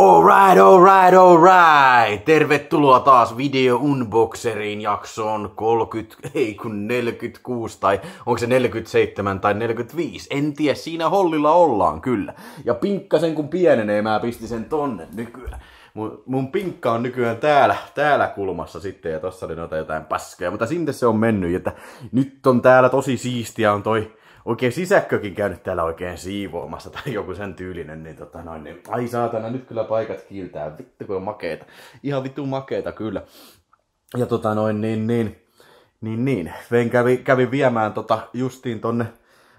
Alright, alright, alright! Tervetuloa taas Video Unboxeriin jaksoon 30, ei kun 46 tai onko se 47 tai 45, en tiedä, siinä hollilla ollaan kyllä. Ja pinkkasen kun pienenee, mä pistin sen tonne nykyään. Mun, mun pinkka on nykyään täällä, täällä kulmassa sitten ja tossa oli noita jotain paskaa, mutta sinne se on mennyt, että nyt on täällä tosi siistiä on toi oikein sisäkkökin käynyt täällä oikein siivoamassa tai joku sen tyylinen, niin tota noin, niin ai saatana, nyt kyllä paikat kiiltää, vittu kun on makeeta. Ihan vittu makeeta kyllä. Ja tota noin, niin, niin, niin, niin. Ven kävi, kävi viemään tota justiin tonne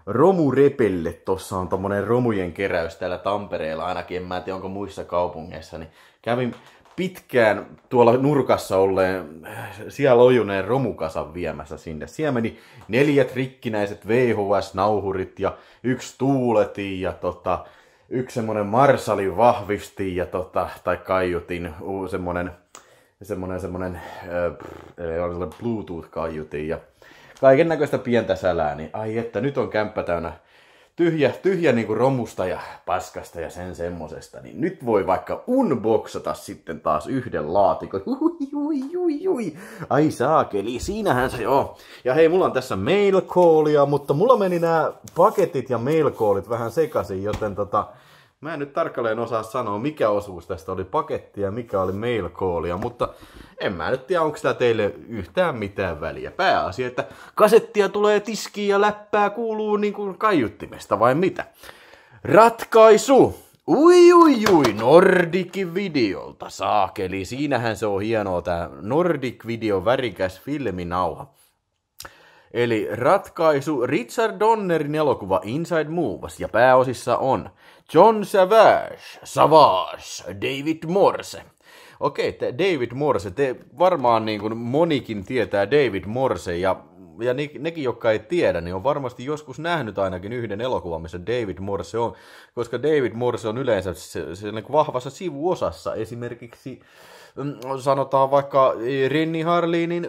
romurepelle. Tossa on tommonen romujen keräys täällä Tampereella ainakin, en mä tiedä onko muissa kaupungeissa, niin kävin pitkään tuolla nurkassa olleen äh, siellä ojuneen romukasan viemässä sinne. Siellä meni neljät rikkinäiset VHS-nauhurit ja yksi tuuleti ja tota, yksi semmoinen Marsali vahvisti ja tota, tai kaiutin, semmoinen semmoinen, semmoinen, äh, Bluetooth-kaiutin ja kaiken näköistä pientä sälää, niin ai että nyt on kämppä täynnä tyhjä, tyhjä niin kuin romusta ja paskasta ja sen semmosesta, niin nyt voi vaikka unboxata sitten taas yhden laatikon. Ui, ui, ui, ui. Ai saakeli, siinähän se on. Ja hei, mulla on tässä callia, mutta mulla meni nämä paketit ja mailcallit vähän sekaisin, joten tota, Mä en nyt tarkalleen osaa sanoa, mikä osuus tästä oli pakettia mikä oli mail callia, mutta en mä nyt tiedä, onko sitä teille yhtään mitään väliä. Pääasia, että kasettia tulee tiskiin ja läppää kuuluu niin kuin kaiuttimesta vai mitä. Ratkaisu! Ui, ui, ui, Nordic videolta, saakeli. Siinähän se on hienoa tämä Nordic video värikäs filminauha. Eli ratkaisu Richard Donnerin elokuva Inside Movas ja pääosissa on John Savage, Savage, David Morse. Okei, okay, David Morse, te varmaan niin kuin monikin tietää David Morse ja ja ne, nekin, jotka ei tiedä, niin on varmasti joskus nähnyt ainakin yhden elokuvan, missä David Morse on, koska David Morse on yleensä se, se, se niin vahvassa sivuosassa esimerkiksi Mm, sanotaan vaikka Rinni Harlinin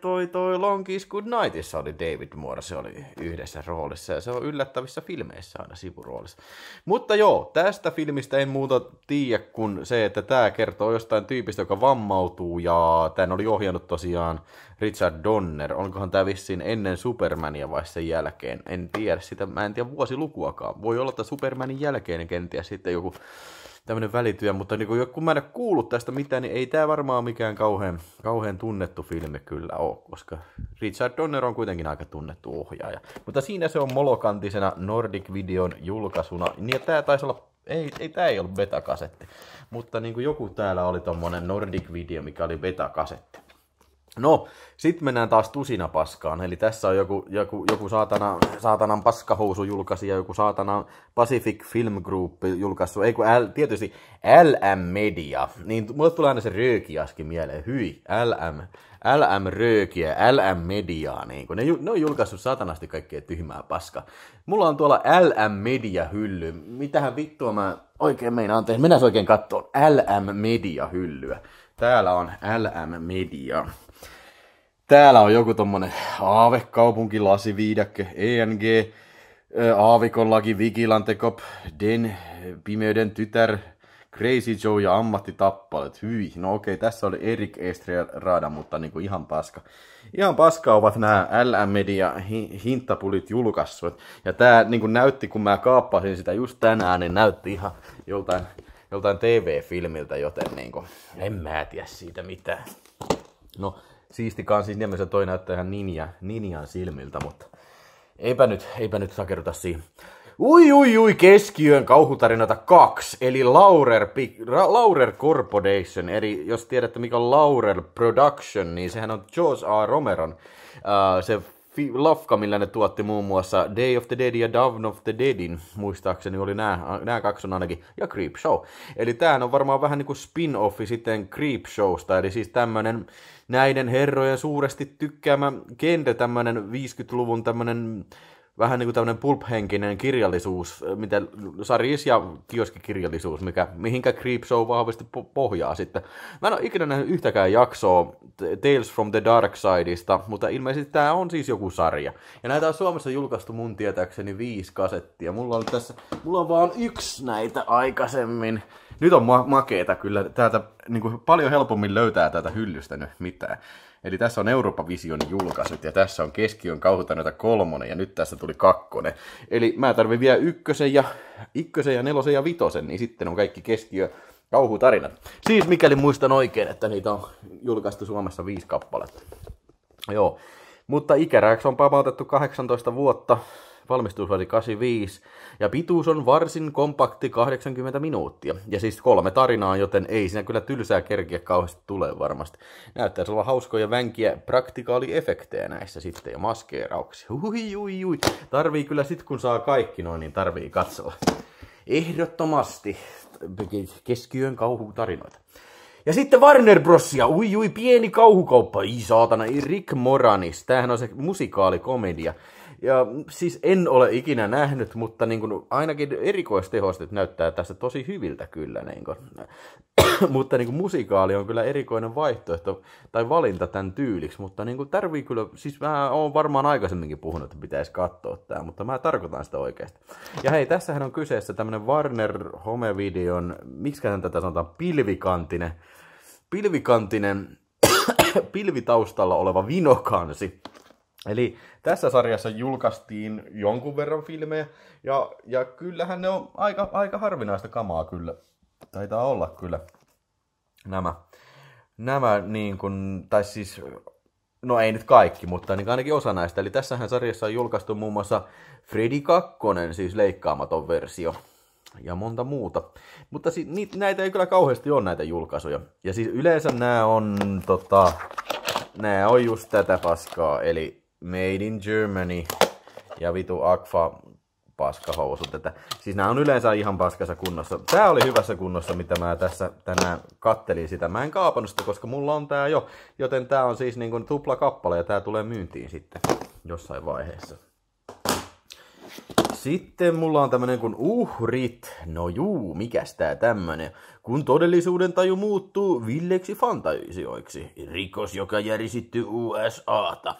toi toi Long Kiss Good Nightissa oli David Moore, se oli yhdessä roolissa ja se on yllättävissä filmeissä aina sivuroolissa. Mutta joo, tästä filmistä en muuta tiedä kuin se, että tämä kertoo jostain tyypistä, joka vammautuu ja tämän oli ohjannut tosiaan Richard Donner. Onkohan tämä vissiin ennen Supermania vai sen jälkeen? En tiedä sitä, mä en tiedä vuosilukuakaan. Voi olla, että Supermanin jälkeen kenties sitten joku tämmöinen välityö, mutta niin kun, kun mä en ole kuullut tästä mitään, niin ei tämä varmaan mikään kauhean, kauhean tunnettu filmi kyllä ole, koska Richard Donner on kuitenkin aika tunnettu ohjaaja. Mutta siinä se on molokantisena Nordic Videon julkaisuna, niin tämä taisi olla ei, ei tämä ei ollut beta-kasetti, mutta niin kuin joku täällä oli tommonen Nordic Video, mikä oli beta-kasetti. No, sitten mennään taas tusina paskaan. Eli tässä on joku, joku, joku saatana, saatanan paskahousu julkaisi ja joku saatanan Pacific Film Group julkaisu, Ei kun L, tietysti LM Media. Niin mulle tulee aina se röökiaski mieleen. Hyi, LM. LM Röökiä, LM Mediaa, niin kun ne, ne on julkaissut saatanasti kaikkea tyhmää paska. Mulla on tuolla LM Media hylly. Mitähän vittua mä oikein meinaan tehdä? Mennään oikein kattoon LM Media hyllyä. Täällä on LM Media. Täällä on joku tommonen aavekaupunkilasiviidäkkö, ENG, aavikonlaki, Vigilantekop, Den, Pimeyden tytär, Crazy Joe ja ammattitappalet, hyi. No okei, tässä oli Erik Estrella-raada, mutta niinku ihan paska. Ihan paska ovat nämä LM Media hintapulit julkaissut. Ja tää niinku näytti, kun mä kaappasin sitä just tänään, niin näytti ihan joltain joltain TV-filmiltä, joten niin kuin, en mä tiedä siitä mitään. No, siisti kansi siis nimessä toi näyttää ihan ninja, ninjan silmiltä, mutta eipä nyt, eipä nyt sakeruta siihen. Ui, ui, ui, keskiöön kauhutarinata kaksi, eli Laurer, Laurer Corporation, eli jos tiedätte mikä on Laurer Production, niin sehän on George A. Romeron, uh, se lafka, millä ne tuotti muun muassa Day of the Dead ja Dawn of the Deadin, muistaakseni oli nämä, nämä kaksi on ainakin, ja Creep Show. Eli tämä on varmaan vähän niin kuin spin-offi sitten Creep Showsta, eli siis tämmöinen näiden herrojen suuresti tykkäämä kende tämmöinen 50-luvun tämmöinen äh, vähän niin kuin tämmöinen pulphenkinen kirjallisuus, eh, mitä saris- ja kioskikirjallisuus, mikä, mihinkä Creep Show vahvasti pohjaa sitten. Mä en ole ikinä nähnyt yhtäkään jaksoa Tales from the Dark Sideista, mutta ilmeisesti tämä on siis joku sarja. Ja näitä on Suomessa julkaistu mun tietääkseni viisi kasettia. Mulla on tässä, mulla on vaan yksi näitä aikaisemmin. Nyt on ma- makeeta kyllä. Täältä niin kuin, paljon helpommin löytää tätä hyllystä nyt mitään. Eli tässä on Eurooppa-vision julkaisut ja tässä on keskiön näitä kolmonen ja nyt tässä tuli kakkonen. Eli mä tarvin vielä ykkösen ja, ykkösen ja nelosen ja vitosen, niin sitten on kaikki keskiö kauhutarinat. Siis mikäli muistan oikein, että niitä on julkaistu Suomessa viisi kappaletta. Joo. Mutta ikäräksi on pamautettu 18 vuotta, valmistusvuosi 85, ja pituus on varsin kompakti 80 minuuttia. Ja siis kolme tarinaa, joten ei siinä kyllä tylsää kerkiä kauheasti tule varmasti. Näyttäisi olla hauskoja vänkiä praktikaaliefektejä näissä sitten ja maskeerauksia. Hui, hui, hui. Tarvii kyllä sit kun saa kaikki noin, niin tarvii katsella. Ehdottomasti keskiön tarinoita. Ja sitten Warner Brosia, ui ui, pieni kauhukauppa, ii saatana, Rick Moranis, tämähän on se musikaalikomedia. Ja mm, siis en ole ikinä nähnyt, mutta niin kuin ainakin erikoistehostet näyttää tässä tosi hyviltä kyllä. Niin kuin. mutta niin kuin musikaali on kyllä erikoinen vaihtoehto tai valinta tämän tyyliksi, mutta niin kuin tarvii kyllä, siis mä oon varmaan aikaisemminkin puhunut, että pitäisi katsoa tämä, mutta mä tarkoitan sitä oikeasti. Ja hei, tässähän on kyseessä tämmöinen Warner Home Videon, miksi tätä sanotaan, pilvikantinen pilvikantinen, pilvitaustalla oleva vinokansi. Eli tässä sarjassa julkaistiin jonkun verran filmejä, ja, ja kyllähän ne on aika, aika harvinaista kamaa kyllä. Taitaa olla kyllä nämä, nämä niin kuin, tai siis, no ei nyt kaikki, mutta niin ainakin osa näistä. Eli tässähän sarjassa on julkaistu muun muassa Freddy 2, siis leikkaamaton versio ja monta muuta. Mutta si- ni- näitä ei kyllä kauheasti ole näitä julkaisuja. Ja siis yleensä nämä on, tota, nämä on just tätä paskaa, eli Made in Germany ja vitu Akfa paskahousu tätä. siis nämä on yleensä ihan paskassa kunnossa. Tää oli hyvässä kunnossa, mitä mä tässä tänään kattelin sitä. Mä en kaapannut sitä, koska mulla on tää jo. Joten tää on siis niinku tupla kappale ja tää tulee myyntiin sitten jossain vaiheessa. Sitten mulla on tämmönen kuin uhrit. No juu, mikäs tää tämmönen? Kun todellisuuden taju muuttuu villeksi fantaisioiksi, Rikos, joka järisitty USAta.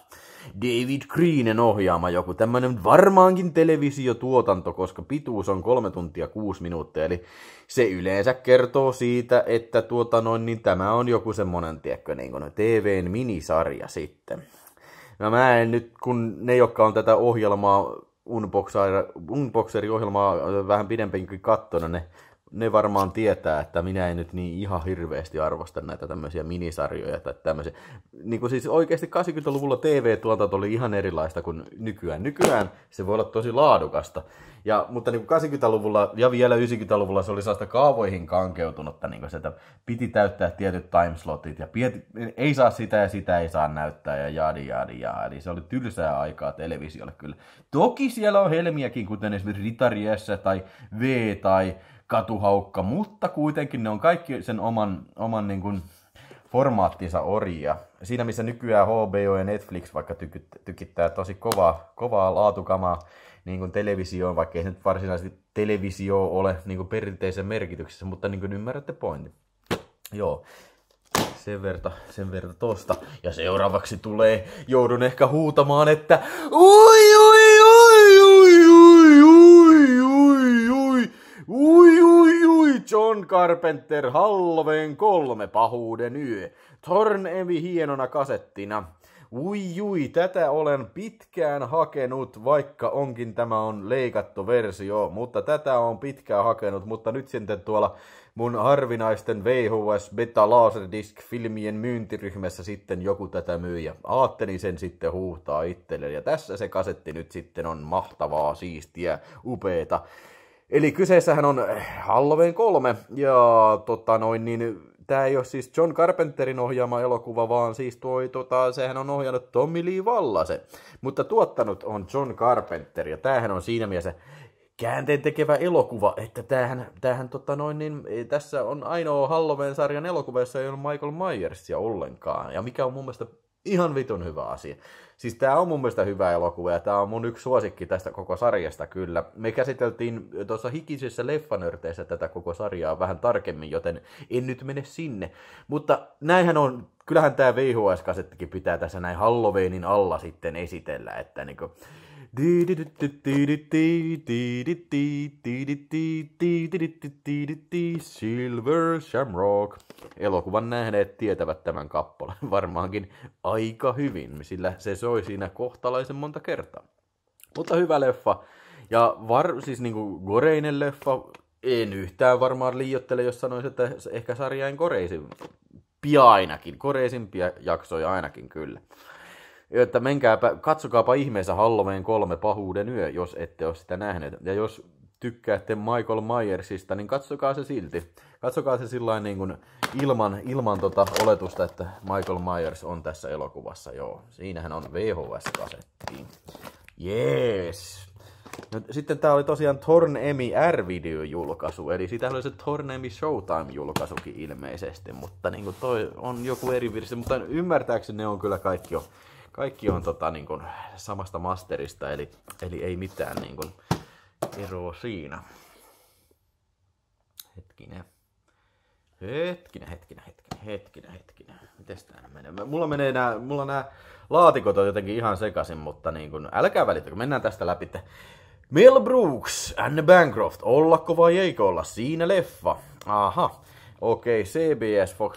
David Greenen ohjaama joku tämmönen varmaankin televisiotuotanto, koska pituus on 3 tuntia 6 minuuttia, eli se yleensä kertoo siitä, että tuota noin, niin tämä on joku semmonen, tiedätkö, niin kuin TVn minisarja sitten. No mä en nyt, kun ne, jotka on tätä ohjelmaa Unboxeri-ohjelmaa vähän pidempäänkin kattona, ne, ne varmaan tietää, että minä en nyt niin ihan hirveästi arvosta näitä tämmöisiä minisarjoja tai tämmöisiä. Niin kuin siis oikeasti 80-luvulla TV-tuotanto oli ihan erilaista kuin nykyään. Nykyään se voi olla tosi laadukasta. Ja, mutta niin 80-luvulla ja vielä 90-luvulla se oli sellaista kaavoihin kankeutunutta, niin se, että piti täyttää tietyt timeslotit ja pieti, ei saa sitä ja sitä ei saa näyttää ja jadi jadi jadi. Se oli tylsää aikaa televisiolle kyllä. Toki siellä on helmiäkin, kuten esimerkiksi S tai V tai Katuhaukka, mutta kuitenkin ne on kaikki sen oman, oman niin kuin, formaattinsa orjia. Siinä missä nykyään HBO ja Netflix vaikka tykittää tosi kovaa, kovaa laatukamaa niin kuin televisioon, vaikka ei nyt varsinaisesti televisio ole niin kuin perinteisen merkityksessä, mutta niin kuin ymmärrätte pointin. Joo, sen verta, sen verta tosta. Ja seuraavaksi tulee, joudun ehkä huutamaan, että ui, ui, ui, ui, ui, ui, ui, ui, ui, John Carpenter Halloween kolme pahuuden yö. Evi hienona kasettina. Ui jui, tätä olen pitkään hakenut, vaikka onkin tämä on leikattu versio, mutta tätä on pitkään hakenut, mutta nyt sitten tuolla mun harvinaisten VHS Beta Laserdisc filmien myyntiryhmässä sitten joku tätä myy ja aattelin sen sitten huuhtaa itselleen ja tässä se kasetti nyt sitten on mahtavaa, siistiä, upeeta. Eli kyseessähän on eh, Halloween 3, ja tota noin, niin tämä ei ole siis John Carpenterin ohjaama elokuva, vaan siis toi, tota, sehän on ohjannut Tommy Lee Vallase, mutta tuottanut on John Carpenter, ja tämähän on siinä mielessä käänteen tekevä elokuva, että tämähän, tämähän tota noin, niin, eh, tässä on ainoa Halloween-sarjan elokuva, jossa ei ole Michael Myersia ollenkaan, ja mikä on mun mielestä ihan vitun hyvä asia. Siis tämä on mun mielestä hyvä elokuva ja tämä on mun yksi suosikki tästä koko sarjasta kyllä. Me käsiteltiin tuossa hikisessä leffanörteessä tätä koko sarjaa vähän tarkemmin, joten en nyt mene sinne. Mutta näinhän on, kyllähän tämä VHS-kasettikin pitää tässä näin Halloweenin alla sitten esitellä, että niinku, Silver Shamrock. Elokuvan nähneet tietävät tämän kappaleen varmaankin aika hyvin, sillä se soi siinä kohtalaisen monta kertaa. Mutta hyvä leffa. Ja var, siis niinku goreinen leffa, en yhtään varmaan liiottele, jos sanoisin, että ehkä sarjain koreisin. ainakin. koreisimpia jaksoja ainakin kyllä että menkääpä, katsokaapa ihmeessä Halloween kolme pahuuden yö, jos ette ole sitä nähneet. Ja jos tykkäätte Michael Myersista, niin katsokaa se silti. Katsokaa se sillä niin kuin ilman, ilman tota oletusta, että Michael Myers on tässä elokuvassa. Joo, siinähän on VHS-kasettiin. Jees! No, sitten tää oli tosiaan Tornemi R-video-julkaisu, eli sitä oli se Tornemi Showtime-julkaisukin ilmeisesti, mutta niin kuin toi on joku eri virsi, mutta ymmärtääkseni ne on kyllä kaikki jo kaikki on tota, niin kuin, samasta masterista, eli, eli ei mitään niin kuin, eroa siinä. Hetkinen. Hetkinen, hetkinen, hetkinen, hetkinen, hetkinen. Mites tää menee? Mulla menee nää, mulla nää laatikot on jotenkin ihan sekaisin, mutta niin kun, älkää kun mennään tästä läpi. Mel Brooks, Anne Bancroft, ollako vai eikö olla, siinä leffa. Aha, okei, okay, CBS Fox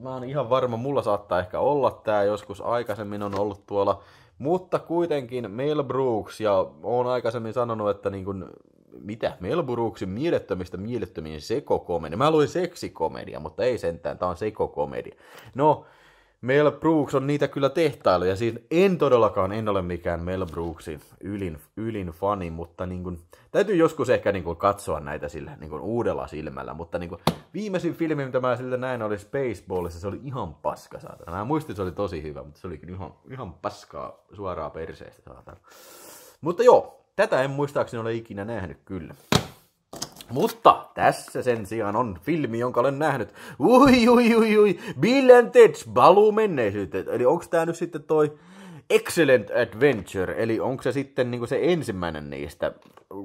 mä oon ihan varma, mulla saattaa ehkä olla tää joskus aikaisemmin on ollut tuolla. Mutta kuitenkin Mel Brooks, ja oon aikaisemmin sanonut, että niin kun, mitä, Mel Brooksin mielettömistä mielettömiin sekokomedia. Mä luin seksikomedia, mutta ei sentään, tää on sekokomedia. No, Mel Brooks on niitä kyllä tehtailu, ja siis en todellakaan, en ole mikään Mel Brooksin ylin, ylin fani, mutta niin kuin, täytyy joskus ehkä niin kuin katsoa näitä sillä, niin kuin uudella silmällä, mutta niin kuin, viimeisin filmi, mitä mä siltä näin, oli Spaceballissa, se oli ihan paska, saatana. Mä muistin, että se oli tosi hyvä, mutta se oli ihan, ihan paskaa suoraa perseestä, saatana. Mutta joo, tätä en muistaakseni ole ikinä nähnyt kyllä. Mutta tässä sen sijaan on filmi, jonka olen nähnyt. Ui, ui, ui, ui. Bill and Ted's Baloo menneisyyteen. Eli onko tämä nyt sitten toi Excellent Adventure, eli onko se sitten niinku se ensimmäinen niistä?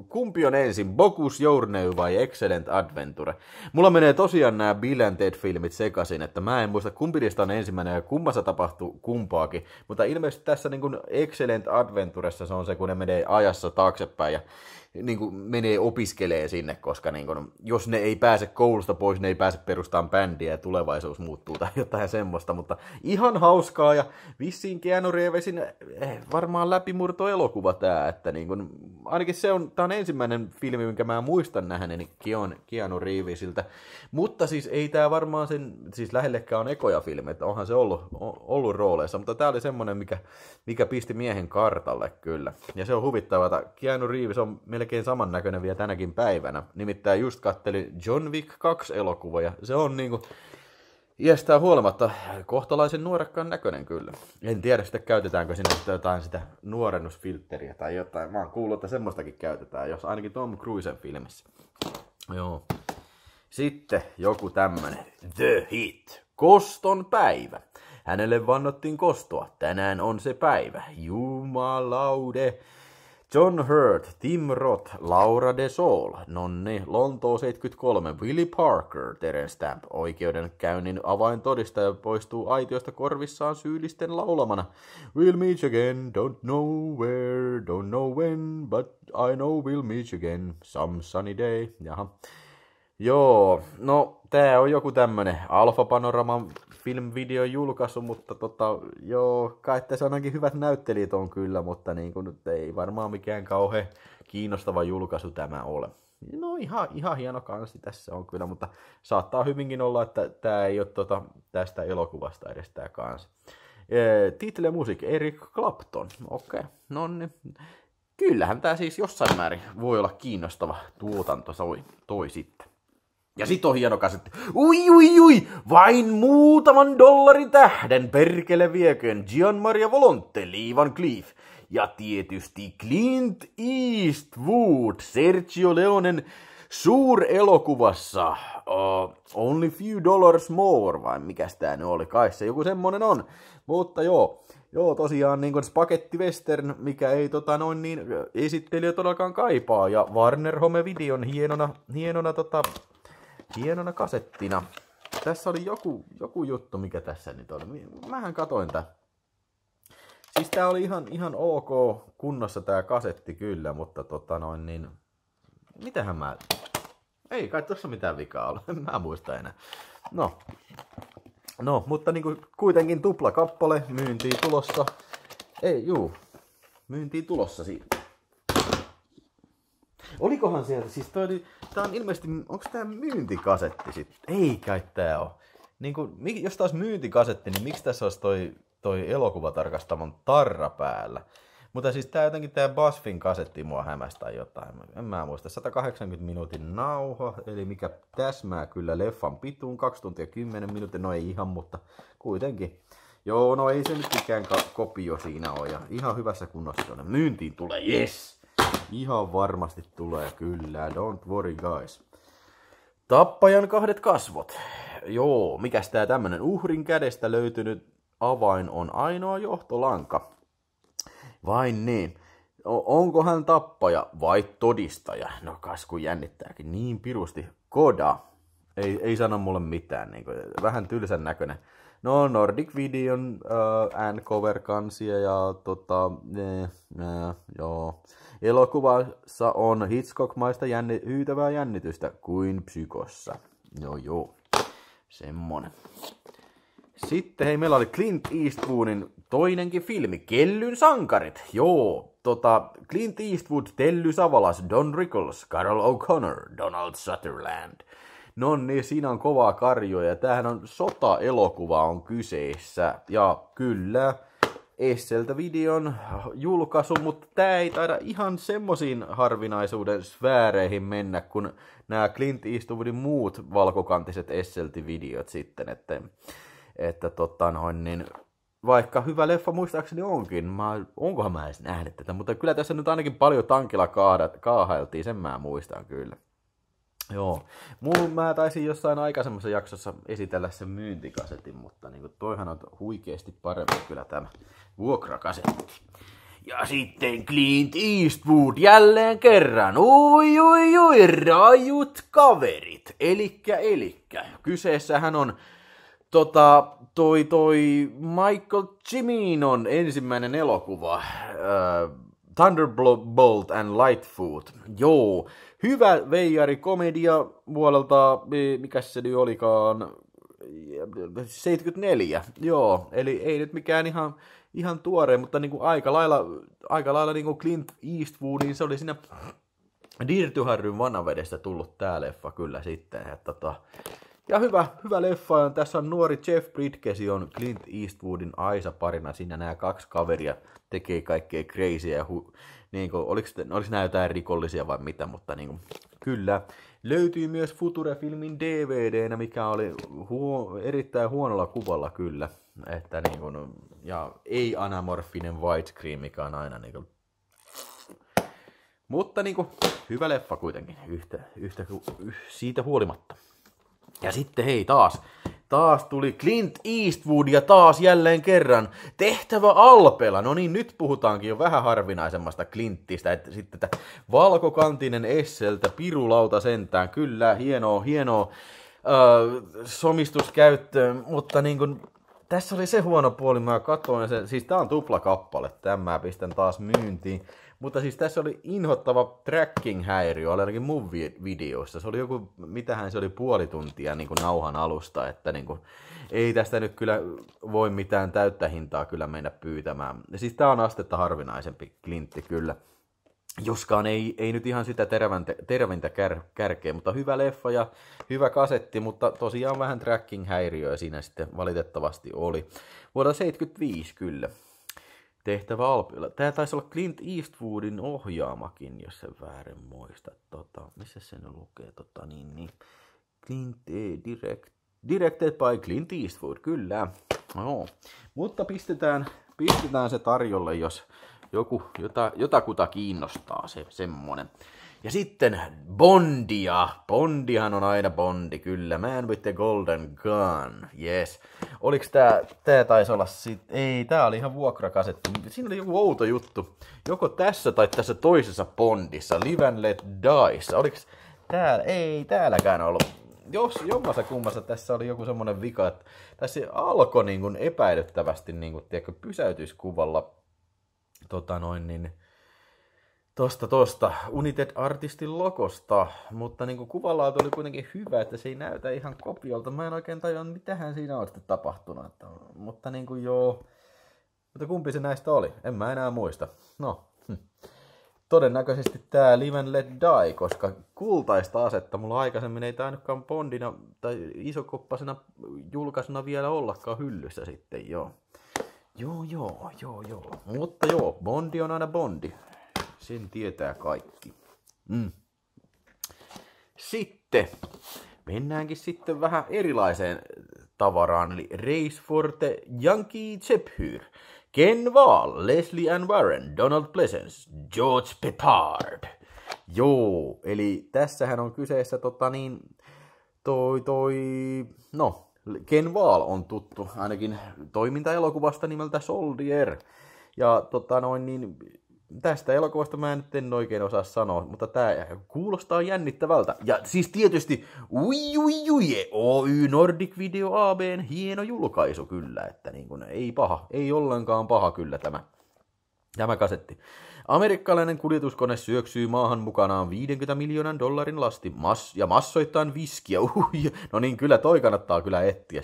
Kumpi on ensin, Bokus Journey vai Excellent Adventure? Mulla menee tosiaan nämä Bill and Ted-filmit sekaisin, että mä en muista kumpi niistä on ensimmäinen ja kummassa tapahtuu kumpaakin. Mutta ilmeisesti tässä niinku Excellent Adventuressa se on se, kun ne menee ajassa taaksepäin ja niin kuin menee opiskelee sinne, koska niin kuin, jos ne ei pääse koulusta pois, ne ei pääse perustamaan bändiä ja tulevaisuus muuttuu tai jotain semmoista, mutta ihan hauskaa ja vissiin Keanu Reevesin eh, varmaan elokuva tämä, että niin kuin, ainakin se on, tämä on ensimmäinen filmi, minkä mä muistan nähneeni Keon, Keanu Reevesiltä, mutta siis ei tämä varmaan sen, siis lähellekään on ekoja filmi, että onhan se ollut, ollut rooleissa, mutta tämä oli semmoinen, mikä, mikä pisti miehen kartalle kyllä, ja se on huvittavaa, että Keanu Reeves on melkein samannäköinen vielä tänäkin päivänä. Nimittäin just kattelin John Wick 2 elokuvaa. se on niinku iästää huolimatta kohtalaisen nuorekkaan näköinen kyllä. En tiedä sitten käytetäänkö sinne jotain sitä nuorennusfilteriä tai jotain. Mä oon kuullut, että semmoistakin käytetään, jos ainakin Tom Cruisen filmissä. Joo. Sitten joku tämmönen. The Hit. Koston päivä. Hänelle vannottiin kostoa. Tänään on se päivä. Jumalaude. John Hurt, Tim Roth, Laura De Sol, Nonni, Lontoo 73, Willie Parker, Terence Stamp, oikeudenkäynnin avaintodistaja poistuu aitiosta korvissaan syyllisten laulamana. We'll meet again, don't know where, don't know when, but I know we'll meet again, some sunny day. Jaha. Joo, no tää on joku tämmönen Alfa film video julkaisu, mutta tota, joo, kai tässä ainakin hyvät näyttelijät on kyllä, mutta niin kuin nyt ei varmaan mikään kauhean kiinnostava julkaisu tämä ole. No ihan, ihan hieno kansi tässä on kyllä, mutta saattaa hyvinkin olla, että tämä ei ole tota, tästä elokuvasta edes tämä kansi. Ee, title music Eric Clapton, okei, okay. no niin. Kyllähän tämä siis jossain määrin voi olla kiinnostava tuotanto, toi, toi sitten. Ja sit on hieno kasetti. Ui, ui, ui, vain muutaman dollarin tähden perkele vieköön Gianmaria Volonte, Liivan Cliff. Ja tietysti Clint Eastwood, Sergio Leonen suurelokuvassa uh, Only Few Dollars More, vai mikä tää nyt oli, kai se joku semmonen on. Mutta joo, joo tosiaan niin kuin spaketti western, mikä ei tota noin niin äh, esittelijä todellakaan kaipaa, ja Warner Home Videon hienona, hienona tota, hienona kasettina. Tässä oli joku, joku juttu, mikä tässä nyt oli. Mähän katoin tää. Siis tää oli ihan, ihan ok kunnossa tää kasetti kyllä, mutta tota noin niin... Mitähän mä... Ei kai tossa mitään vikaa ole, en mä muista enää. No, no mutta niinku kuitenkin tupla kappale myyntiin tulossa. Ei, juu. Myyntiin tulossa siinä. Olikohan sieltä, siis toi oli, tää on ilmeisesti, onko tää myyntikasetti sitten? Ei kai tää oo. Niin kun, jos taas myyntikasetti, niin miksi tässä olisi toi, toi elokuvatarkastamon tarra päällä? Mutta siis tää jotenkin tää Basfin kasetti mua hämästää jotain. En mä muista. 180 minuutin nauha, eli mikä täsmää kyllä leffan pituun. 2 tuntia 10 minuuttia, no ei ihan, mutta kuitenkin. Joo, no ei se nyt ikään kopio siinä ole. Ja ihan hyvässä kunnossa on. Myyntiin tulee, yes! Ihan varmasti tulee, kyllä. Don't worry, guys. Tappajan kahdet kasvot. Joo, mikäs tää tämmönen uhrin kädestä löytynyt avain on ainoa johtolanka. Vain niin. Onko hän tappaja vai todistaja? No kas kun jännittääkin niin pirusti. Koda. Ei, ei sano mulle mitään. Niin kuin, vähän tylsän näköinen. No Nordic Videon uh, äh, and cover kansia ja tota, eh, eh, joo. Elokuvassa on Hitchcock-maista jänni, hyytävää jännitystä kuin psykossa. Joo, joo, semmonen. Sitten hei, meillä oli Clint Eastwoodin toinenkin filmi, Kellyn sankarit. Joo, tota, Clint Eastwood, Telly Savalas, Don Rickles, Carol O'Connor, Donald Sutherland. No niin, siinä on kovaa karjoja. Tämähän on sota sota-elokuva on kyseessä. Ja kyllä, Esseltä videon julkaisu, mutta tämä ei taida ihan semmoisiin harvinaisuuden sfääreihin mennä kun nämä Clint Eastwoodin muut valkokantiset Esselti-videot sitten, että, että tota noin, niin vaikka hyvä leffa muistaakseni onkin, mä, onkohan mä edes nähnyt tätä, mutta kyllä tässä nyt ainakin paljon tankilla kaahat, kaahailtiin, sen mä muistan kyllä. Joo. Mulla, mä taisin jossain aikaisemmassa jaksossa esitellä sen myyntikasetin, mutta niin kuin toihan on huikeasti parempi kyllä tämä vuokrakasetti. Ja sitten Clint Eastwood jälleen kerran. Ui, ui, ui, rajut kaverit. Elikkä, elikkä. Kyseessähän on tota, toi, toi Michael Ciminon ensimmäinen elokuva. Äh, Thunderbolt and Lightfoot. Joo Hyvä veijari komedia vuodelta, eh, mikä se nyt olikaan, 74, joo, eli ei nyt mikään ihan, ihan tuore, mutta niin kuin aika lailla, aika lailla niinku niin kuin Clint Eastwoodin, se oli siinä Harryn vanavedestä tullut tää leffa kyllä sitten, että tota, ja hyvä, hyvä leffa on. Tässä on nuori Jeff Bridgesi on Clint Eastwoodin Aisa parina. Siinä nämä kaksi kaveria tekee kaikkea crazyä ja hu- niin kuin, oliko, oliko nämä jotain rikollisia vai mitä, mutta niin kuin, kyllä. löytyi myös Future-filmin dvd mikä oli huo, erittäin huonolla kuvalla kyllä. Että niin kuin, no, ja ei anamorfinen widescreen, mikä on aina niin kuin, mutta niin kuin, hyvä leffa kuitenkin, yhtä, yhtä, siitä huolimatta. Ja sitten hei taas, Taas tuli Clint Eastwood ja taas jälleen kerran tehtävä Alpela. No niin, nyt puhutaankin jo vähän harvinaisemmasta Clintistä. Että sitten että valkokantinen Esseltä, pirulauta sentään. Kyllä, hienoa, hienoa öö, somistuskäyttöön, mutta niin kun tässä oli se huono puoli, mä katsoin sen, siis tää on tuplakappale, tämän mä pistän taas myyntiin. Mutta siis tässä oli inhottava tracking-häiriö, ainakin mun videoissa. Se oli joku, mitähän se oli puoli tuntia niin kuin nauhan alusta, että niin kuin, ei tästä nyt kyllä voi mitään täyttä hintaa kyllä mennä pyytämään. Ja siis tää on astetta harvinaisempi klintti kyllä. Joskaan ei, ei nyt ihan sitä tervintä, terävintä kär, kärkeä, mutta hyvä leffa ja hyvä kasetti, mutta tosiaan vähän tracking-häiriöä siinä sitten valitettavasti oli. Vuodelta 75 kyllä tehtävä Alpilla. Tämä taisi olla Clint Eastwoodin ohjaamakin, jos se väärin muista. Tota, missä se nyt lukee? Tota, niin, niin. Clint eh, direct, Directed by Clint Eastwood, kyllä. No, mutta pistetään, pistetään se tarjolle, jos joku, jota, jotakuta kiinnostaa se semmonen. Ja sitten Bondia. Bondihan on aina Bondi, kyllä. Man with the Golden Gun. Yes. Oliks tää, tää taisi olla sit... Ei, tää oli ihan vuokrakasetti. Siinä oli joku outo juttu. Joko tässä tai tässä toisessa Bondissa. Live and Let die. Oliks täällä? Ei täälläkään ollut. Jos jommassa kummassa tässä oli joku semmonen vika, että tässä alkoi niin kuin epäilyttävästi niin kuin, tiedätkö, pysäytyskuvalla tota noin, niin, tosta tosta United Artistin lokosta, mutta niin kuvalaatu oli kuitenkin hyvä, että se ei näytä ihan kopiolta. Mä en oikein tajua, mitähän siinä on sitten tapahtunut. Että, mutta niin kuin joo, mutta kumpi se näistä oli? En mä enää muista. No, hm. todennäköisesti tää Live and Let Die, koska kultaista asetta mulla aikaisemmin ei tainnutkaan Bondina tai isokoppasena julkaisuna vielä ollakaan hyllyssä sitten, joo. Joo, joo, joo, joo. Mutta joo, Bondi on aina Bondi. Sen tietää kaikki. Mm. Sitten mennäänkin sitten vähän erilaiseen tavaraan, eli Race for the Yankee Chephyr, Ken Wall, Leslie Ann Warren, Donald Pleasence, George Peppard. Joo, eli tässähän on kyseessä tota niin, toi, toi, no, Ken Wall on tuttu ainakin toimintaelokuvasta nimeltä Soldier. Ja tota noin, niin tästä elokuvasta mä nyt en oikein osaa sanoa, mutta tämä kuulostaa jännittävältä. Ja siis tietysti ui, ui, ui, Oy Nordic Video ABn hieno julkaisu kyllä, että niin kun, ei paha, ei ollenkaan paha kyllä tämä, tämä kasetti. Amerikkalainen kuljetuskone syöksyy maahan mukanaan 50 miljoonan dollarin lasti mas- ja massoittaa viskiä. No niin, kyllä toi kannattaa kyllä etsiä.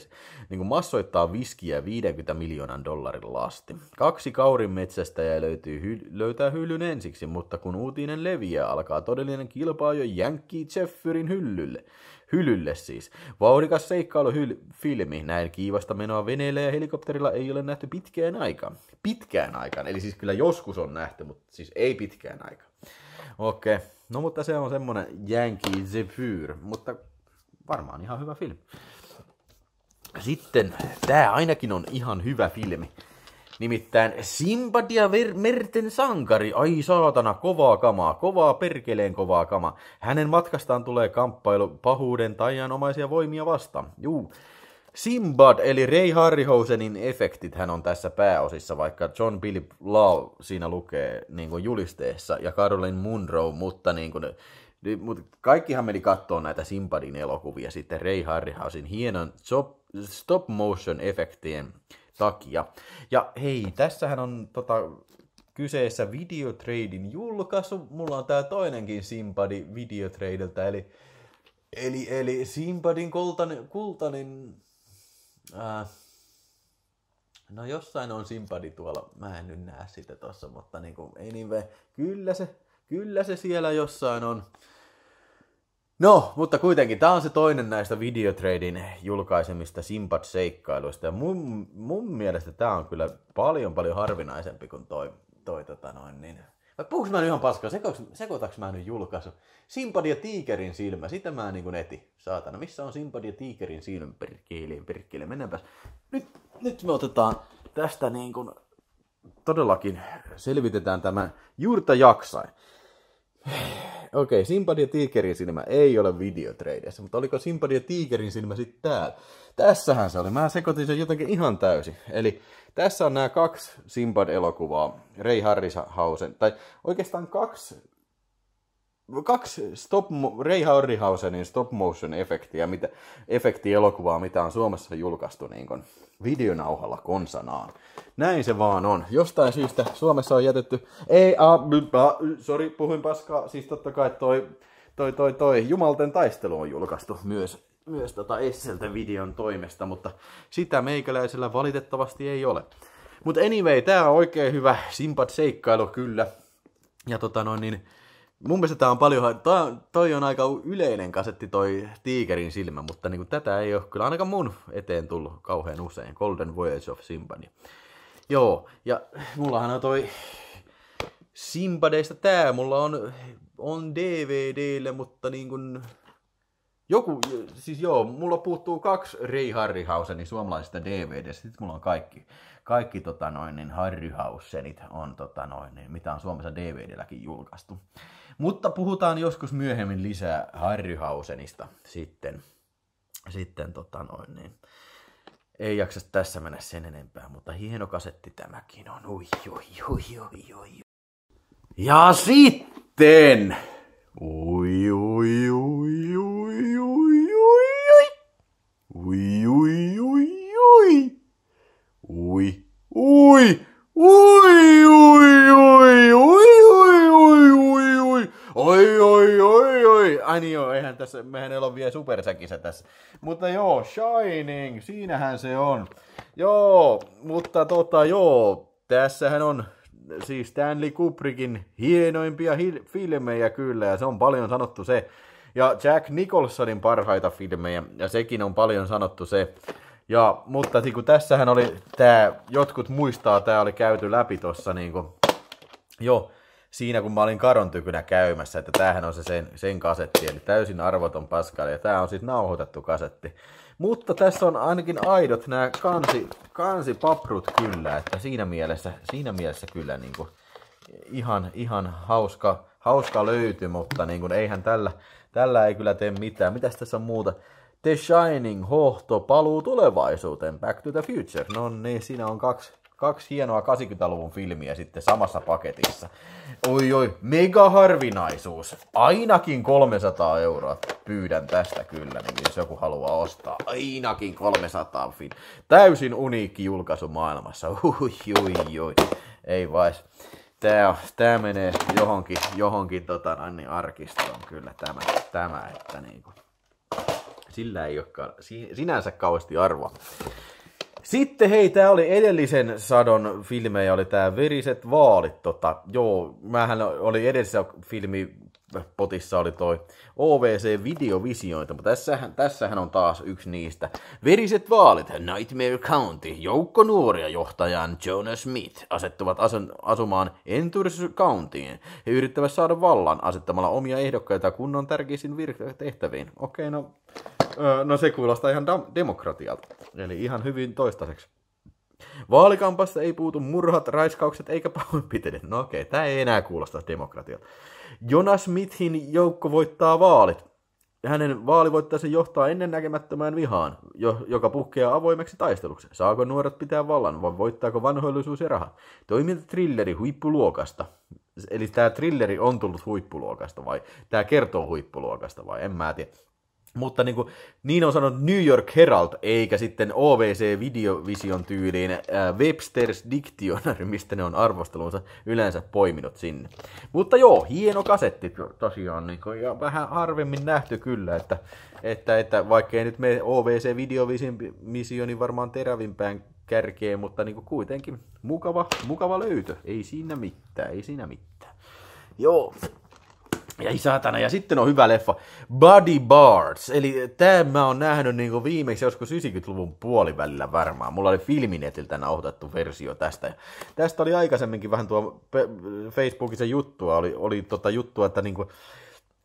Niin kuin massoittaa viskiä 50 miljoonan dollarin lasti. Kaksi kaurin metsästäjää löytyy hy- löytää hyllyn ensiksi, mutta kun uutinen leviää, alkaa todellinen kilpaa jo jänkkii Jeffyrin hyllylle. Hylylle siis. Vauhdikas seikkailu hyl- filmi. Näin kiivasta menoa veneellä ja helikopterilla ei ole nähty pitkään aikaan. Pitkään aikaan. Eli siis kyllä joskus on nähty, mutta siis ei pitkään aikaan. Okei. Okay. No mutta se on semmonen Yankee Zephyr. Mutta varmaan ihan hyvä filmi. Sitten, tämä ainakin on ihan hyvä filmi. Nimittäin Simbadia Ver- Merten sankari, ai saatana, kovaa kamaa, kovaa perkeleen kovaa kamaa. Hänen matkastaan tulee kamppailu pahuuden taianomaisia voimia vastaan. Juu. Simbad eli Ray Harryhausenin efektit hän on tässä pääosissa, vaikka John Billy Law siinä lukee niin kuin julisteessa ja Caroline Munro, mutta niin kuin, niin, mutta kaikkihan meni katsoa näitä Simbadin elokuvia sitten Ray Harryhausen hienon stop motion efektien takia. Ja hei, tässähän on tota, kyseessä Videotradin julkaisu. Mulla on tää toinenkin Simpadi Videotradeltä, eli, eli, eli Simpadin kultainen, kultainen ää, äh, No jossain on Simpadi tuolla, mä en nyt näe sitä tossa, mutta niin kuin, anyway, kyllä se, kyllä se siellä jossain on. No, mutta kuitenkin tämä on se toinen näistä videotradin julkaisemista Simpad-seikkailuista. Ja mun, mun mielestä tämä on kyllä paljon paljon harvinaisempi kuin toi, toi tota noin, niin. Vai puhuks mä nyt ihan paskaa? Sekoitaks mä nyt julkaisu? Simpad ja tiikerin silmä, sitä mä niin eti. Saatana, missä on Simpad ja tiikerin silmä? Perkkiiliin, perkkiiliin, mennäänpäs. Nyt, nyt me otetaan tästä niin kuin todellakin selvitetään tämä juurta jaksain. Okei, okay, Simpad ja Tiikerin silmä ei ole videotradeissa, mutta oliko Simpad ja Tiikerin silmä sitten täällä? Tässähän se oli. Mä sekoitin sen jotenkin ihan täysin. Eli tässä on nämä kaksi Simpad-elokuvaa, Ray Harryhausen, tai oikeastaan kaksi kaksi stop, Ray Harryhausenin stop motion efektiä, mitä, efektielokuvaa, mitä on Suomessa julkaistu niin kun, videonauhalla konsanaan. Näin se vaan on. Jostain syystä Suomessa on jätetty, ei, a, a, sorry, puhuin paskaa, siis totta kai toi, toi, toi, toi Jumalten taistelu on julkaistu myös myös tota Esseltä videon toimesta, mutta sitä meikäläisellä valitettavasti ei ole. Mutta anyway, tää on oikein hyvä simpat seikkailu kyllä. Ja tota noin niin, Mun mielestä tämä on paljon, toi, toi on aika yleinen kasetti toi Tiikerin silmä, mutta niin kuin tätä ei ole kyllä ainakaan mun eteen tullut kauhean usein. Golden Voyage of Simbadi. Niin- joo, ja mullahan on toi Simbadeista tää, mulla on, on DVDlle, mutta niin kuin joku, siis joo, mulla puuttuu kaksi Ray Harryhausenin suomalaisista DVDstä, sitten mulla on kaikki, kaikki tota noin, niin Harryhausenit on tota noin, niin, mitä on Suomessa DVDlläkin julkaistu. Mutta puhutaan joskus myöhemmin lisää Harryhausenista sitten. Sitten tota noin niin. Ei jaksa tässä mennä sen enempää, mutta hieno kasetti tämäkin on. Ui, ui, ui, ui, ui. Ja sitten! Ui, ui. vielä supersäkissä tässä. Mutta joo, Shining, siinähän se on. Joo, mutta tota joo, tässähän on siis Stanley Kubrickin hienoimpia hi- filmejä kyllä, ja se on paljon sanottu se. Ja Jack Nicholsonin parhaita filmejä, ja sekin on paljon sanottu se. Ja, mutta niin tässähän oli tämä, jotkut muistaa, tämä oli käyty läpi tuossa niin joo siinä, kun mä olin Karon tykynä käymässä, että tämähän on se sen, sen kasetti, eli täysin arvoton paskali, ja tämä on siis nauhoitettu kasetti. Mutta tässä on ainakin aidot nämä kansi, kansipaprut kyllä, että siinä mielessä, siinä mielessä kyllä niin kuin ihan, ihan hauska, hauska löyty, mutta niin kuin eihän tällä, tällä ei kyllä tee mitään. Mitäs tässä on muuta? The Shining, hohto, paluu tulevaisuuteen, Back to the Future. No niin, siinä on kaksi, kaksi hienoa 80-luvun filmiä sitten samassa paketissa. Oi oi, mega harvinaisuus. Ainakin 300 euroa. Pyydän tästä kyllä, niin jos joku haluaa ostaa. Ainakin 300 fin. Täysin uniikki julkaisu maailmassa. Ui, ui, ui. Ei vais. Tää, on, tää menee johonkin, johonkin tota, no, niin arkistoon kyllä tämä, tämä että niinku. Sillä ei olekaan sinänsä kauheasti arvoa. Sitten hei, tämä oli edellisen sadon filmejä, oli tämä Veriset vaalit. Tota, joo, mähän oli edellisessä filmi potissa oli toi ovc videovisioita mutta tässähän, tässähän on taas yksi niistä. Veriset vaalit, Nightmare County, joukko nuoria johtajan Jonas Smith asettuvat asun, asumaan Enturs Countyin. He yrittävät saada vallan asettamalla omia ehdokkaita kunnon tärkeisiin virkatehtäviin. Okei, no, no se kuulostaa ihan demokratialta, eli ihan hyvin toistaiseksi. Vaalikampassa ei puutu murhat, raiskaukset eikä pahoinpitelyt. No okei, tämä ei enää kuulosta demokratialta. Jonas Smithin joukko voittaa vaalit. Hänen vaalivoittajansa johtaa ennennäkemättömään vihaan, joka puhkeaa avoimeksi taisteluksi. Saako nuoret pitää vallan vai voittaako vanhoillisuus ja raha? Toimintatrilleri huippuluokasta. Eli tämä trilleri on tullut huippuluokasta vai tämä kertoo huippuluokasta vai en mä tiedä. Mutta niin, kuin, niin on sanonut New York Herald, eikä sitten OVC Videovision tyyliin ää, äh, Webster's Dictionary, mistä ne on arvostelunsa yleensä poiminut sinne. Mutta joo, hieno kasetti tosiaan, niin kuin, ja vähän harvemmin nähty kyllä, että, että, että vaikkei nyt me OVC Videovisionin niin varmaan terävimpään kärkeen, mutta niin kuin kuitenkin mukava, mukava löytö. Ei siinä mitään, ei siinä mitään. Joo, ei saatana. Ja sitten on hyvä leffa. Body Bards. Eli tämä mä oon nähnyt niin viimeksi joskus 90-luvun puolivälillä varmaan. Mulla oli Filminetiltä nauhoitettu versio tästä. Ja tästä oli aikaisemminkin vähän tuo Facebookissa juttua. Oli, oli tota juttua, että niin kuin,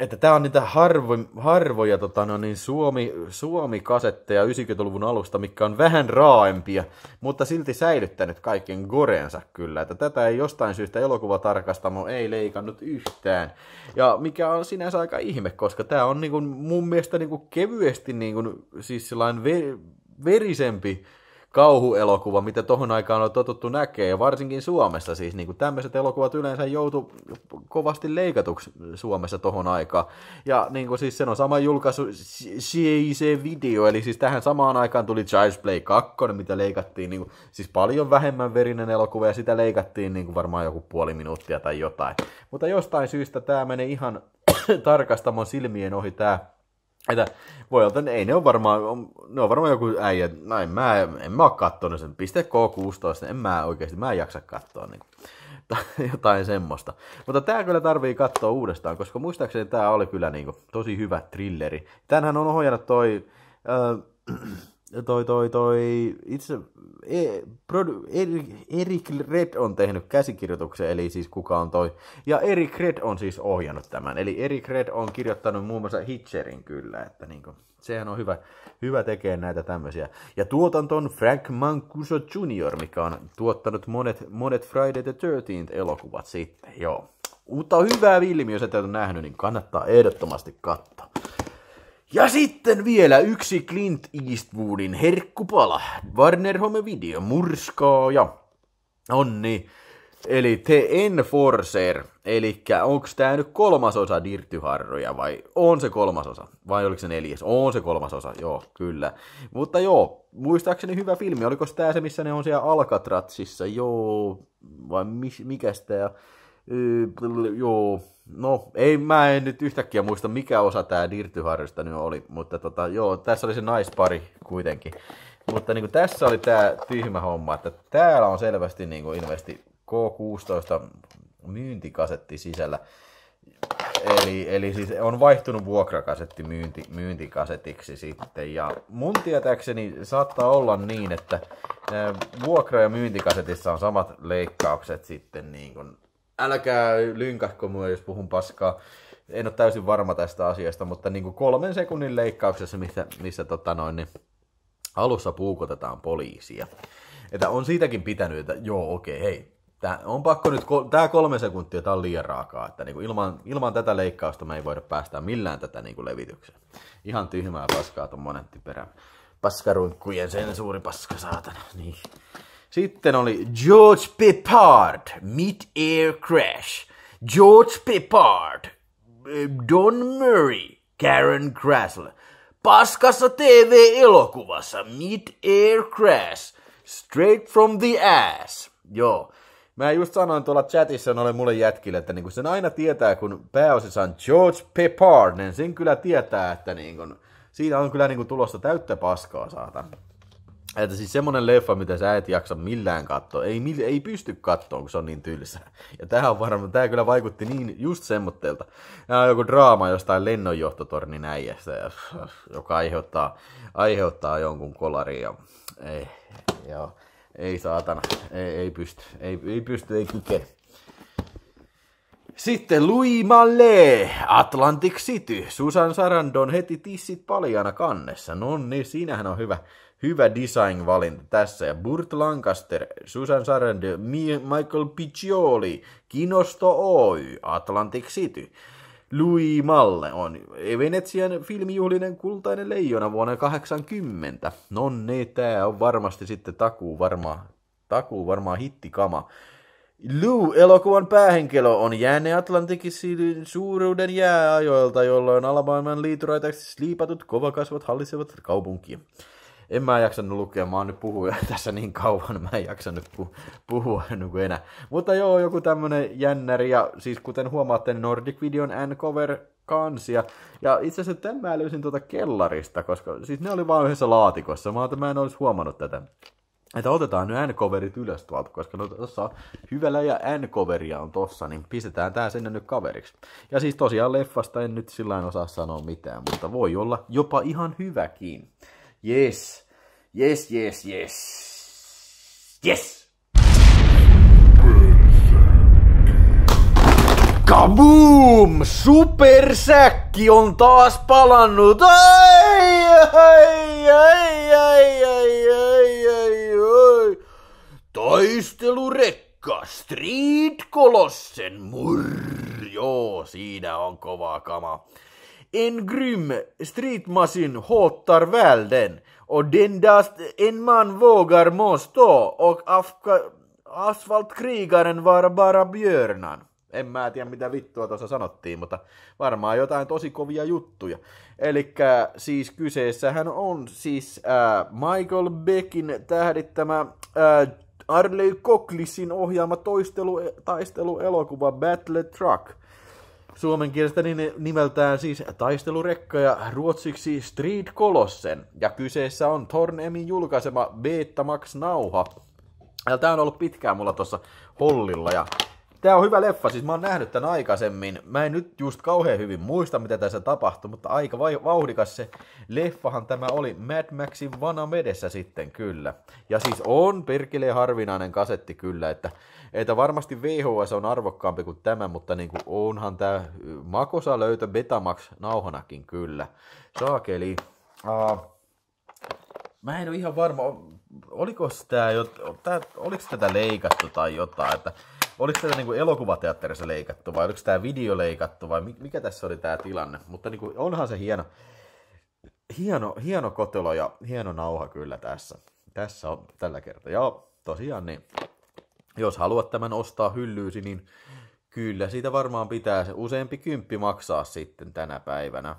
että tämä on niitä harvo, harvoja tota, no niin, Suomi, Suomi-kasetteja 90-luvun alusta, mikä on vähän raaempia, mutta silti säilyttänyt kaiken goreensa kyllä. Että tätä ei jostain syystä elokuvatarkastamo ei leikannut yhtään. Ja mikä on sinänsä aika ihme, koska tämä on niinku, mun mielestä niinku, kevyesti niinku, siis sellainen ve- verisempi kauhuelokuva, mitä tohon aikaan on totuttu näkee, ja varsinkin Suomessa siis, niin kuin tämmöiset elokuvat yleensä joutu kovasti leikatuksi Suomessa tohon aikaan. Ja niin kuin siis sen on sama julkaisu, se video, eli siis tähän samaan aikaan tuli Child's Play 2, mitä leikattiin, niin kuin, siis paljon vähemmän verinen elokuva, ja sitä leikattiin niin kuin varmaan joku puoli minuuttia tai jotain. Mutta jostain syystä tämä menee ihan tarkastamon silmien ohi tämä että voi olla, ei ne on varmaan, ne on varmaan joku äijä, näin no, mä, en mä oo kattonut sen, piste K16, en mä oikeasti, mä en jaksa katsoa niin kuin, jotain semmoista. Mutta tää kyllä tarvii katsoa uudestaan, koska muistaakseni tää oli kyllä niin kuin, tosi hyvä trilleri. Tänhän on ohjannut toi, äh, toi, toi, toi, itse e, produ, Erik Red on tehnyt käsikirjoituksen, eli siis kuka on toi. Ja Erik Red on siis ohjannut tämän. Eli Erik Red on kirjoittanut muun muassa Hitcherin kyllä, että niin kuin, sehän on hyvä, hyvä tekee näitä tämmöisiä. Ja tuotanton Frank Mancuso Jr., mikä on tuottanut monet, monet Friday the 13 elokuvat sitten, joo. Mutta hyvää vilmiä, jos et ole nähnyt, niin kannattaa ehdottomasti katsoa. Ja sitten vielä yksi Clint Eastwoodin herkkupala. Warner Home Video murskaa ja onni. Eli The Enforcer, eli onko tämä nyt kolmas osa Dirtyharroja vai on se kolmas osa? Vai oliko se neljäs? On se kolmas osa, joo, kyllä. Mutta joo, muistaakseni hyvä filmi, oliko tämä se missä ne on siellä Alcatrazissa, joo, vai mikä tämä? joo, no ei, mä en nyt yhtäkkiä muista mikä osa tämä Dirtyharjosta nyt oli, mutta tota, joo, tässä oli se naispari kuitenkin. Mutta niin kuin, tässä oli tämä tyhmä homma, että täällä on selvästi niin kuin ilmeisesti K16 myyntikasetti sisällä. Eli, eli siis on vaihtunut vuokrakasetti myynti, myyntikasetiksi sitten. Ja mun tietääkseni saattaa olla niin, että vuokra- ja myyntikasetissa on samat leikkaukset sitten niin kuin älkää lynkähkö mua, jos puhun paskaa. En ole täysin varma tästä asiasta, mutta niin kuin kolmen sekunnin leikkauksessa, missä, missä tota noin, niin alussa puukotetaan poliisia. Että on siitäkin pitänyt, että joo, okei, hei, tää on pakko nyt, tämä kolme sekuntia, tämä on liian raakaa, että niinku ilman, ilman tätä leikkausta me ei voida päästä millään tätä niinku levitykseen. Ihan tyhmää paskaa tuommoinen typerä paskarunkkujen sensuuri paska saatana. Niin. Sitten oli George Peppard, Mid-Air Crash. George Peppard, eh, Don Murray, Karen Grassle, Paskassa TV-elokuvassa, Mid-Air Crash, Straight from the Ass. Joo. Mä just sanoin tuolla chatissa noille mulle jätkille, että niin kun sen aina tietää, kun pääosissa on George Peppard, niin sen kyllä tietää, että niin kun, siinä on kyllä niin kun täyttä paskaa, saatan. Että siis semmonen leffa, mitä sä et jaksa millään katsoa, ei, ei pysty katsoa, kun se on niin tylsää. Ja tää on varmaan, tää kyllä vaikutti niin just semmoitteelta. Nämä on joku draama jostain lennonjohtotornin äijästä, joka aiheuttaa, aiheuttaa jonkun kolarin. Ja, ei, eh, joo, ei saatana, ei, ei pysty, ei, ei pysty, ei kykene. Sitten Louis Malle, Atlantic City, Susan Sarandon heti tissit paljana kannessa. No niin, siinähän on hyvä, hyvä design-valinta tässä. Ja Burt Lancaster, Susan Sarandon, Michael Piccioli, Kinosto Oy, Atlantic City. Louis Malle on Venetsian filmijuhlinen kultainen leijona vuonna 80. No niin, tää on varmasti sitten takuu varmaan, takuu varmaa hittikama. Lou-elokuvan päähenkilö on jäänne Atlantikin suuruuden jääajoilta, jolloin alamaailman liituraitaksi liipatut kovakasvat hallitsevat kaupunkia. En mä jaksanut lukea, mä oon nyt puhuja tässä niin kauan, mä en jaksanut pu- puhua niinku enää. Mutta joo, joku tämmönen jännäri, ja siis kuten huomaatte, Nordic Videon n Cover kansia. Ja itse asiassa tämän mä löysin tuota kellarista, koska siis ne oli vaan yhdessä laatikossa. Mä, mä en olisi huomannut tätä että otetaan nyt N-coverit ylös tuolta, koska no tuossa hyvällä ja N-coveria on tossa, niin pistetään tää sinne nyt kaveriksi. Ja siis tosiaan leffasta en nyt sillä osaa sanoa mitään, mutta voi olla jopa ihan hyväkin. Yes, yes, yes, yes, yes! Kaboom! Supersäkki on taas palannut! Ai, ai, ai, ai, ai, ai. Taistelurekka, Street Colossen, murr, joo, siinä on kova kama. En grym Machine hotar välden, och endast en man vågar må stå och Afga- asfaltkrigaren var bara björnan. En mä tiedä mitä vittua tuossa sanottiin, mutta varmaan jotain tosi kovia juttuja. Eli siis kyseessähän on siis äh, Michael Beckin tähdittämä äh, Arley Koklisin ohjaama toistelu, taisteluelokuva Battle Truck. Suomen kielestä nimeltään siis taistelurekka ja ruotsiksi Street Colossen. Ja kyseessä on Tornemin julkaisema Betamax-nauha. Ja tää on ollut pitkään mulla tuossa hollilla ja Tämä on hyvä leffa, siis mä oon nähnyt tämän aikaisemmin. Mä en nyt just kauhean hyvin muista, mitä tässä tapahtui, mutta aika vauhdikas se leffahan tämä oli. Mad Maxin vana medessä sitten kyllä. Ja siis on perkeleen harvinainen kasetti kyllä, että, että varmasti VHS on arvokkaampi kuin tämä, mutta niin kuin onhan tämä makosa löytö Betamax-nauhanakin kyllä. Saakeli. Uh, mä en ole ihan varma, oliko, sitä, oliko tätä leikattu tai jotain, että oliko tämä niinku elokuvateatterissa leikattu vai oliko tämä video leikattu vai mikä tässä oli tämä tilanne. Mutta niinku onhan se hieno, hieno, hieno kotelo ja hieno nauha kyllä tässä. Tässä on tällä kertaa. Ja tosiaan niin, jos haluat tämän ostaa hyllyysi, niin kyllä siitä varmaan pitää se useampi kymppi maksaa sitten tänä päivänä.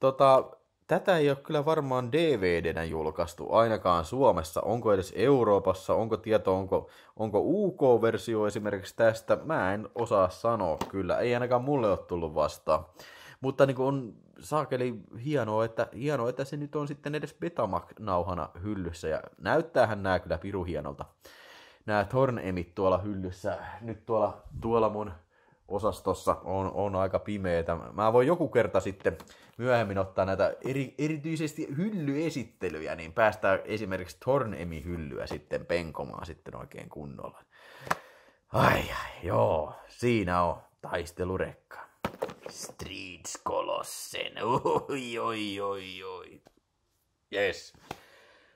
Tota, Tätä ei ole kyllä varmaan DVDnä julkaistu, ainakaan Suomessa. Onko edes Euroopassa, onko tieto, onko, onko UK-versio esimerkiksi tästä, mä en osaa sanoa kyllä. Ei ainakaan mulle ole tullut vastaan. Mutta niin on saakeli hienoa että, hienoa, että se nyt on sitten edes Betamax-nauhana hyllyssä. Ja näyttäähän nämä kyllä piru hienolta. Nämä Thorn-emit tuolla hyllyssä, nyt tuolla, tuolla mun osastossa on, on aika pimeetä. Mä voin joku kerta sitten myöhemmin ottaa näitä eri, erityisesti hyllyesittelyjä, niin päästään esimerkiksi Tornemi hyllyä sitten penkomaan sitten oikein kunnolla. Ai, ai joo, siinä on taistelurekka. Streets Colossen, oi, oi, oi, oi. Yes.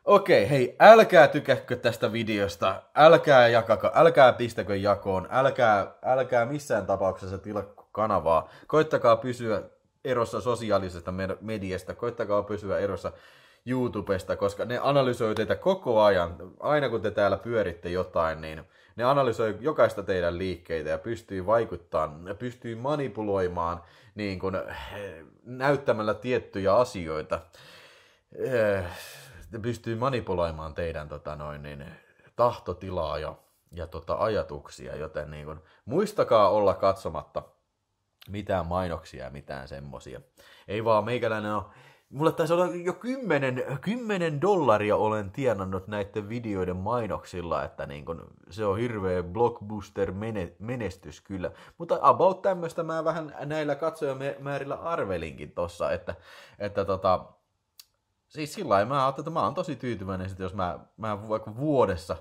Okei, hei, älkää tykätkö tästä videosta, älkää jakako, älkää pistäkö jakoon, älkää, älkää missään tapauksessa tilakko kanavaa. Koittakaa pysyä erossa sosiaalisesta mediasta, koittakaa pysyä erossa YouTubesta, koska ne analysoi teitä koko ajan. Aina kun te täällä pyöritte jotain, niin ne analysoi jokaista teidän liikkeitä ja pystyy vaikuttamaan, pystyy manipuloimaan niin kun, eh, näyttämällä tiettyjä asioita. Öö ne pystyy manipuloimaan teidän tota noin, niin, tahtotilaa ja, ja tota, ajatuksia, joten niin kun, muistakaa olla katsomatta mitään mainoksia ja mitään semmosia. Ei vaan meikäläinen ole. Mulle taisi olla jo 10, 10 dollaria olen tienannut näiden videoiden mainoksilla, että niin kun, se on hirveä blockbuster-menestys kyllä. Mutta about tämmöistä mä vähän näillä katsojamäärillä arvelinkin tossa, että, että tota, siis sillä lailla mä ajattelin, että mä oon tosi tyytyväinen, että jos mä, mä vaikka vuodessa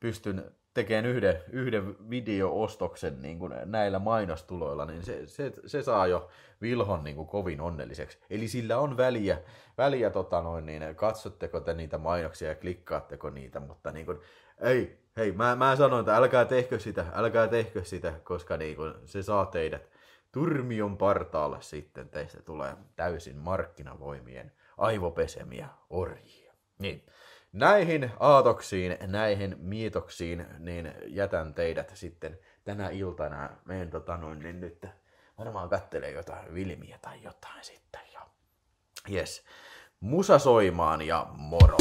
pystyn tekemään yhden, yhden videoostoksen niin kuin näillä mainostuloilla, niin se, se, se saa jo Vilhon niin kuin kovin onnelliseksi. Eli sillä on väliä, väliä tota noin, niin katsotteko te niitä mainoksia ja klikkaatteko niitä, mutta niin kuin, ei, hei, mä, mä sanoin, että älkää tehkö sitä, älkää tehkö sitä, koska niin kuin, se saa teidät turmion partaalle sitten, teistä tulee täysin markkinavoimien aivopesemiä orjia. Niin. Näihin aatoksiin, näihin mietoksiin, niin jätän teidät sitten tänä iltana. Meidän tota noin, niin nyt varmaan kattelee jotain vilmiä tai jotain sitten. Ja. Yes. Musa soimaan ja moro!